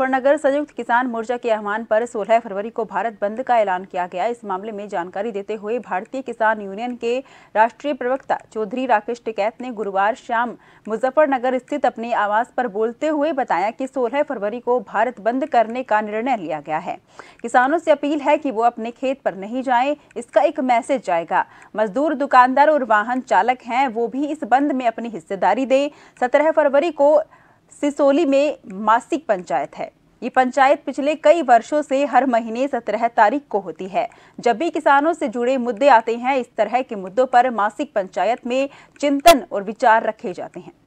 मुजफ्फरनगर संयुक्त किसान मोर्चा के आह्वान पर 16 फरवरी को भारत बंद का ऐलान किया गया इस मामले में जानकारी देते हुए भारतीय किसान यूनियन के राष्ट्रीय प्रवक्ता चौधरी राकेश टिकैत ने गुरुवार शाम मुजफ्फरनगर स्थित अपने आवास पर बोलते हुए बताया कि 16 फरवरी को भारत बंद करने का निर्णय लिया गया है किसानों से अपील है की वो अपने खेत पर नहीं जाए इसका एक मैसेज जाएगा मजदूर दुकानदार और वाहन चालक है वो भी इस बंद में अपनी हिस्सेदारी दे सत्रह फरवरी को सिसोली में मासिक पंचायत है ये पंचायत पिछले कई वर्षों से हर महीने सत्रह तारीख को होती है जब भी किसानों से जुड़े मुद्दे आते हैं इस तरह के मुद्दों पर मासिक पंचायत में चिंतन और विचार रखे जाते हैं